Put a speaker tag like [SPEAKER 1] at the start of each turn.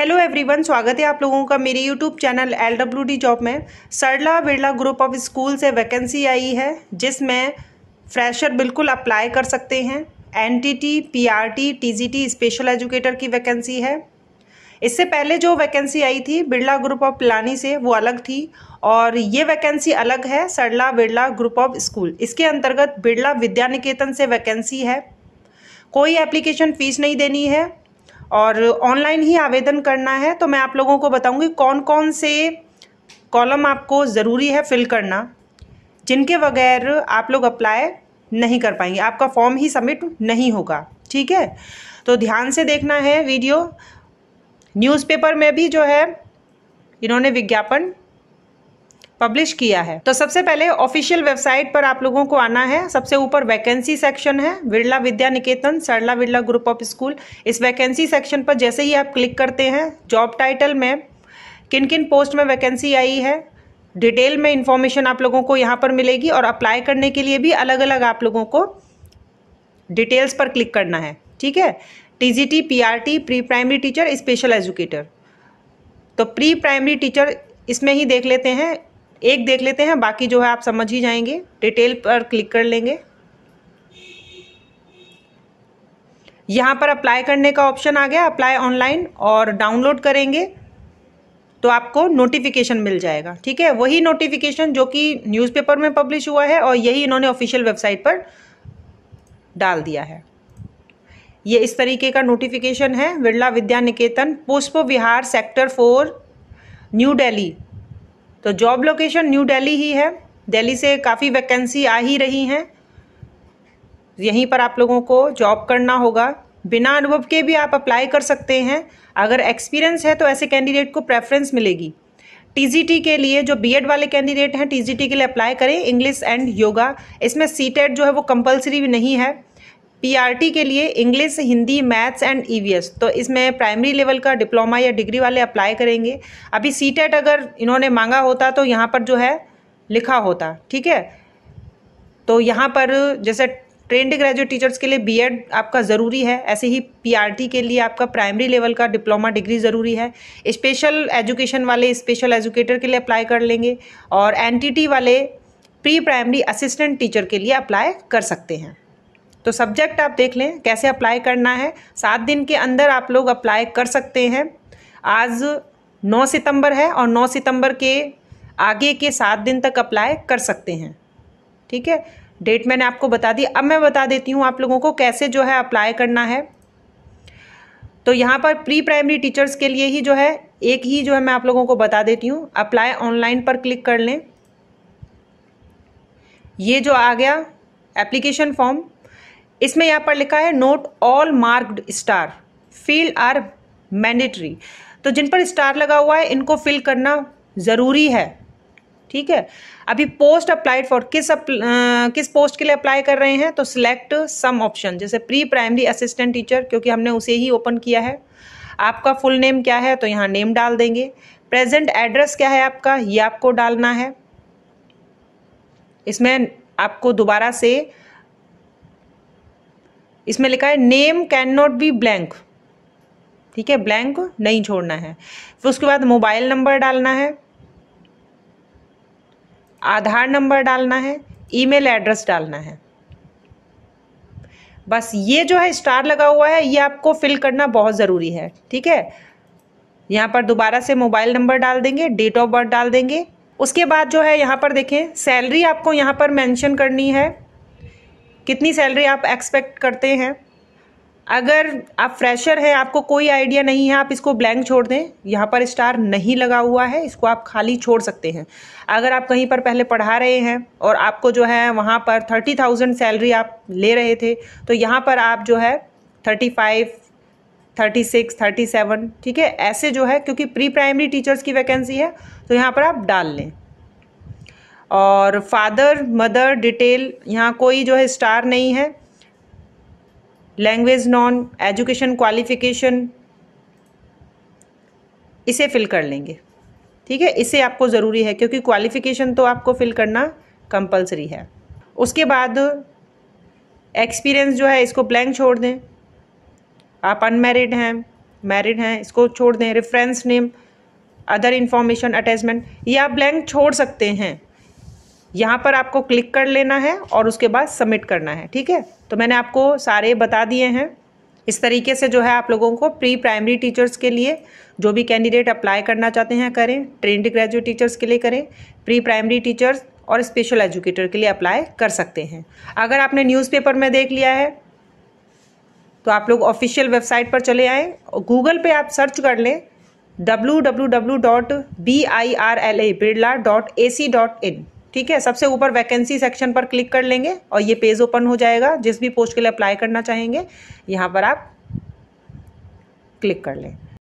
[SPEAKER 1] hello everyone स्वागत है आप लोगों का मेरे YouTube channel L W D job में Sarla Birla group of school से वैकेंसी आई है जिसमें फ्रेशर बिल्कुल अप्लाई कर सकते हैं NTT PRT TGT special educator की वैकेंसी है इससे पहले जो वैकेंसी आई थी बिरला ग्रुप ऑफ पिलानी से वो अलग थी और ये वैकेंसी अलग है Sarla Birla group of school इसके अंतर्गत बिरला विद्या निकेतन से वैकेंसी है कोई एप्लीकेशन फ़ीस नहीं देनी है और ऑनलाइन ही आवेदन करना है तो मैं आप लोगों को बताऊंगी कौन कौन से कॉलम आपको ज़रूरी है फिल करना जिनके बगैर आप लोग अप्लाई नहीं कर पाएंगे आपका फॉर्म ही सबमिट नहीं होगा ठीक है तो ध्यान से देखना है वीडियो न्यूज़पेपर में भी जो है इन्होंने विज्ञापन पब्लिश किया है तो सबसे पहले ऑफिशियल वेबसाइट पर आप लोगों को आना है सबसे ऊपर वैकेंसी सेक्शन है Birla Vidya Niketan Sarla Birla group of school इस वैकेंसी सेक्शन पर जैसे ही आप क्लिक करते हैं जॉब टाइटल में किन किन पोस्ट में वैकेंसी आई है डिटेल में इंफॉर्मेशन आप लोगों को यहाँ पर मिलेगी और अप्लाई करने के लिए भी अलग अलग आप लोगों को डिटेल्स पर क्लिक करना है ठीक है T T G P R T pre primary teacher special educator तो प्री प्राइमरी टीचर इसमें ही देख लेते हैं एक देख लेते हैं बाकी जो है आप समझ ही जाएंगे डिटेल पर क्लिक कर लेंगे यहाँ पर अप्लाई करने का ऑप्शन आ गया अप्लाई ऑनलाइन और डाउनलोड करेंगे तो आपको नोटिफिकेशन मिल जाएगा ठीक है वही नोटिफिकेशन जो कि न्यूज़पेपर में पब्लिश हुआ है और यही इन्होंने ऑफिशियल वेबसाइट पर डाल दिया है ये इस तरीके का नोटिफिकेशन है Birla Vidya Niketan Pushp Vihar sector four New Delhi तो जॉब लोकेशन न्यू दिल्ली ही है दिल्ली से काफ़ी वैकेंसी आ ही रही हैं यहीं पर आप लोगों को जॉब करना होगा बिना अनुभव के भी आप अप्लाई कर सकते हैं अगर एक्सपीरियंस है तो ऐसे कैंडिडेट को प्रेफरेंस मिलेगी टीजीटी के लिए जो बीएड वाले कैंडिडेट हैं टीजीटी के लिए अप्लाई करें इंग्लिश एंड योगा इसमें सीटेट e जो है वो कंपलसरी भी नहीं है पीआरटी के लिए English Hindi maths and EVS तो इसमें प्राइमरी लेवल का डिप्लोमा या डिग्री वाले अप्लाई करेंगे अभी सी e अगर इन्होंने मांगा होता तो यहाँ पर जो है लिखा होता ठीक है तो यहाँ पर जैसे ट्रेंड ग्रेजुएट टीचर्स के लिए बीएड आपका ज़रूरी है ऐसे ही पीआरटी के लिए आपका प्राइमरी लेवल का डिप्लोमा डिग्री ज़रूरी है स्पेशल एजुकेशन वाले स्पेशल एजुकेटर के लिए अप्लाई कर लेंगे और एनटीटी वाले प्री प्राइमरी असिस्टेंट टीचर के लिए अप्लाई कर सकते हैं तो सब्जेक्ट आप देख लें कैसे अप्लाई करना है सात दिन के अंदर आप लोग अप्लाई कर सकते हैं आज नौ सितंबर है और नौ सितंबर के आगे के सात दिन तक अप्लाई कर सकते हैं ठीक है डेट मैंने आपको बता दी अब मैं बता देती हूँ आप लोगों को कैसे जो है अप्लाई करना है तो यहाँ पर प्री प्राइमरी टीचर्स के लिए ही जो है एक ही जो है मैं आप लोगों को बता देती हूँ अप्लाई ऑनलाइन पर क्लिक कर लें ये जो आ गया एप्लीकेशन फॉर्म इसमें यहाँ पर लिखा है note all marked star field are mandatory तो जिन पर स्टार लगा हुआ है इनको फिल करना ज़रूरी है ठीक है अभी पोस्ट अप्लाइड फॉर किस अप, आ, किस पोस्ट के लिए अप्लाई कर रहे हैं तो सिलेक्ट सम ऑप्शन जैसे प्री प्राइमरी असिस्टेंट टीचर क्योंकि हमने उसे ही ओपन किया है आपका फुल नेम क्या है तो यहाँ नेम डाल देंगे प्रेजेंट एड्रेस क्या है आपका ये आपको डालना है इसमें आपको दोबारा से इसमें लिखा है name cannot be blank ठीक है ब्लैंक नहीं छोड़ना है फिर उसके बाद मोबाइल नंबर डालना है आधार नंबर डालना है ईमेल एड्रेस डालना है बस ये जो है स्टार लगा हुआ है ये आपको फिल करना बहुत ज़रूरी है ठीक है यहाँ पर दोबारा से मोबाइल नंबर डाल देंगे डेट ऑफ बर्थ डाल देंगे उसके बाद जो है यहाँ पर देखें सैलरी आपको यहाँ पर मेंशन करनी है कितनी सैलरी आप एक्सपेक्ट करते हैं अगर आप फ्रेशर हैं आपको कोई आइडिया नहीं है आप इसको ब्लैंक छोड़ दें यहाँ पर स्टार नहीं लगा हुआ है इसको आप खाली छोड़ सकते हैं अगर आप कहीं पर पहले पढ़ा रहे हैं और आपको जो है वहाँ पर थर्टी थाउजेंड सैलरी आप ले रहे थे तो यहाँ पर आप जो है thirty five thirty six thirty seven ठीक है ऐसे जो है क्योंकि प्री प्राइमरी टीचर्स की वैकेंसी है तो यहाँ पर आप डाल लें और फादर मदर डिटेल यहाँ कोई जो है स्टार नहीं है लैंग्वेज नॉन एजुकेशन क्वालिफिकेशन इसे फिल कर लेंगे ठीक है इसे आपको ज़रूरी है क्योंकि क्वालिफिकेशन तो आपको फिल करना कंपलसरी है उसके बाद एक्सपीरियंस जो है इसको ब्लैंक छोड़ दें आप अनमेरिड हैं मैरिड हैं इसको छोड़ दें reference name other information attachment या आप ब्लैंक छोड़ सकते हैं यहाँ पर आपको क्लिक कर लेना है और उसके बाद सबमिट करना है ठीक है तो मैंने आपको सारे बता दिए हैं इस तरीके से जो है आप लोगों को प्री प्राइमरी टीचर्स के लिए जो भी कैंडिडेट अप्लाई करना चाहते हैं करें ट्रेंड ग्रेजुएट टीचर्स के लिए करें प्री प्राइमरी टीचर्स और स्पेशल एजुकेटर के लिए अप्लाई कर सकते हैं अगर आपने न्यूज़पेपर में देख लिया है तो आप लोग ऑफिशियल वेबसाइट पर चले आएँ गूगल पर आप सर्च कर लें W W W dot B I R L A Birla dot A C dot in ठीक है सबसे ऊपर वैकेंसी सेक्शन पर क्लिक कर लेंगे और ये पेज ओपन हो जाएगा जिस भी पोस्ट के लिए अप्लाई करना चाहेंगे यहाँ पर आप क्लिक कर लें